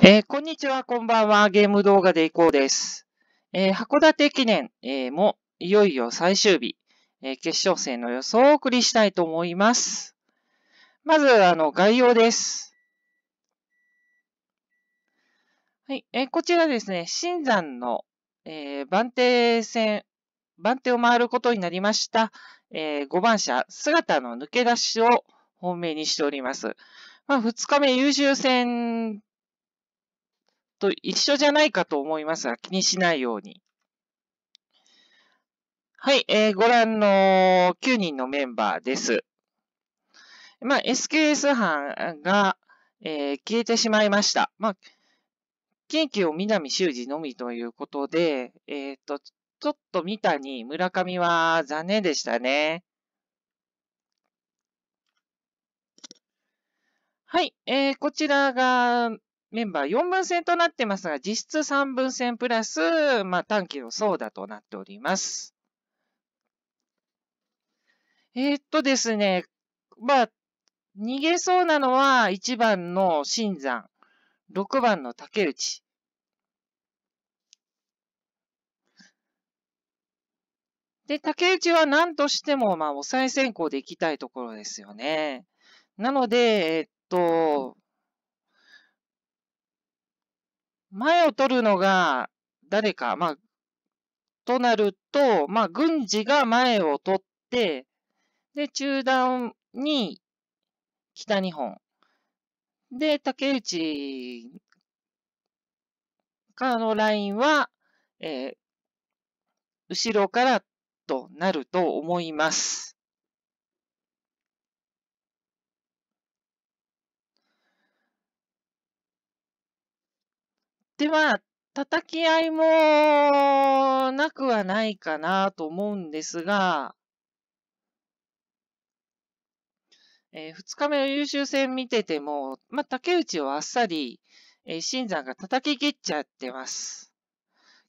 えー、こんにちは、こんばんは。ゲーム動画でいこうです。えー、函館記念、えー、もいよいよ最終日、え決勝戦の予想をお送りしたいと思います。まず、あの、概要です。はい、えこちらですね、新山の、え番手戦、番手を回ることになりました、え5番車、姿の抜け出しを本命にしております。まあ、2日目優秀戦と一緒じゃないかと思いますが、気にしないように。はい、えー、ご覧の9人のメンバーです。まあ、SKS 班が、えー、消えてしまいました。まあ、近畿を南修二のみということで、えっ、ー、と、ちょっと三谷、村上は残念でしたね。はい、えー、こちらがメンバー4分線となってますが、実質3分線プラス、まあ、短期の相打となっております。えー、っとですね、まあ、逃げそうなのは1番の新山、6番の竹内。で、竹内は何としても、まあ、抑え先行でいきたいところですよね。なので、えっと、前を取るのが誰か、まあ、となると、まあ、軍事が前を取って、で、中断に北日本。で、竹内からのラインは、えー、後ろからとなると思います。で、まあ、叩き合いもなくはないかなと思うんですが、えー、2日目の優秀戦見てても、まあ、竹内をあっさり、えー、新山が叩き切っちゃってます。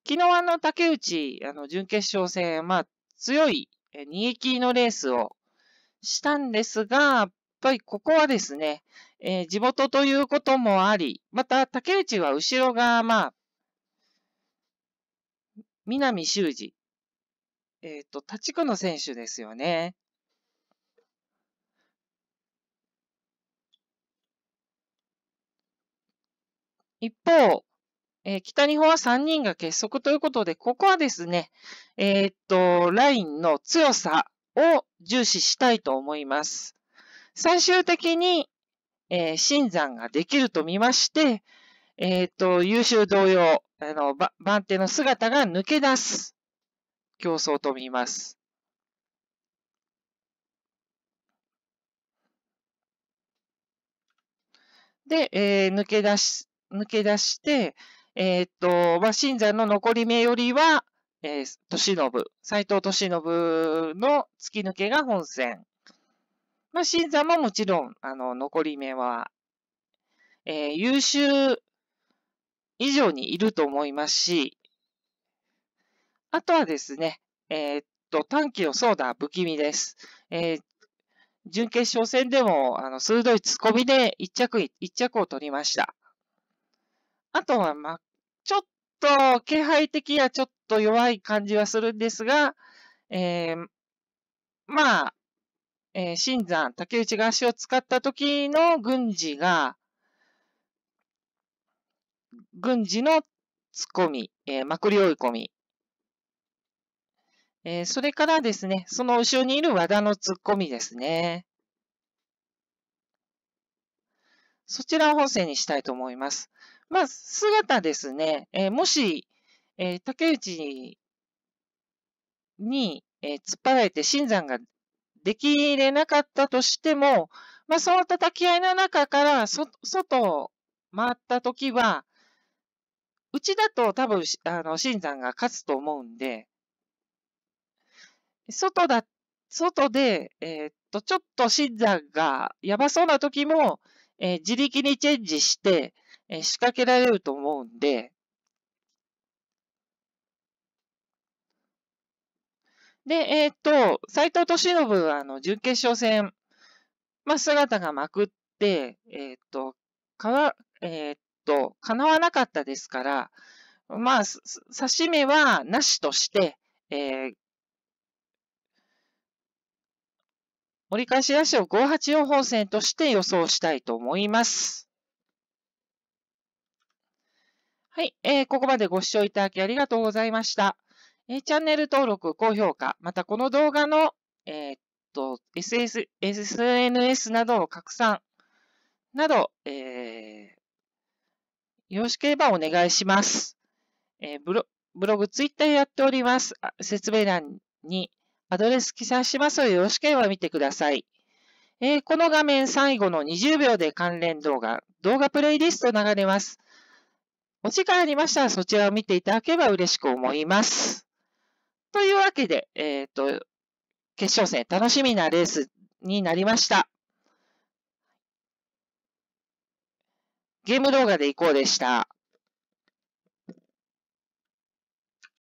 昨日あの竹内、あの、準決勝戦、まあ、強い、えー、逃げ切りのレースをしたんですが、ぱりここはですね、えー、地元ということもあり、また竹内は後ろが、まあ、南修二、えっ、ー、と、立区の選手ですよね。一方、えー、北日本は3人が結束ということで、ここはですね、えー、っと、ラインの強さを重視したいと思います。最終的に、えー、新山ができると見まして、えっ、ー、と、優秀同様、あの、番手の姿が抜け出す競争と見ます。で、えー、抜け出し、抜け出して、えっ、ー、と、まあ、新山の残り目よりは、えー、利信、斎藤利信の突き抜けが本戦。まあ、新座ももちろん、あの、残り目は、えー、優秀以上にいると思いますし、あとはですね、えー、っと、短期のそうだ、不気味です。えー、準決勝戦でも、あの、鋭いツッコミで一着、一着を取りました。あとは、ま、ちょっと、気配的にはちょっと弱い感じはするんですが、えー、まあ、えー、新山、竹内が足を使った時の軍事が、軍事の突っ込み、えー、まくり追い込み、えー、それからですね、その後ろにいる和田の突っ込みですね。そちらを本線にしたいと思います。まあ、姿ですね、えー、もし、えー、竹内に、えー、突っ張られて、新山ができれなかったとしても、まあ、その叩き合いの中から、そ、外を回ったときは、うちだと多分、あの、新山が勝つと思うんで、外だ、外で、えー、っと、ちょっと新山がやばそうな時も、えー、自力にチェンジして、えー、仕掛けられると思うんで、で、えー、っと、斎藤敏信は、あの、準決勝戦、まあ、姿がまくって、えー、っと、かわ、えー、っと、かなわなかったですから、まあ、差し目はなしとして、えー、折り返し足を584本線として予想したいと思います。はい、えー、ここまでご視聴いただきありがとうございました。えチャンネル登録、高評価、またこの動画の、えー、っと、SS、SNS などを拡散など、えー、よろしければお願いします。えー、ブロブログ、ツイッターやっております。説明欄にアドレス記載しますので、よろしければ見てください。えー、この画面最後の20秒で関連動画、動画プレイリスト流れます。お時間ありましたらそちらを見ていただければ嬉しく思います。というわけで、えっ、ー、と、決勝戦楽しみなレースになりました。ゲーム動画でいこうでした。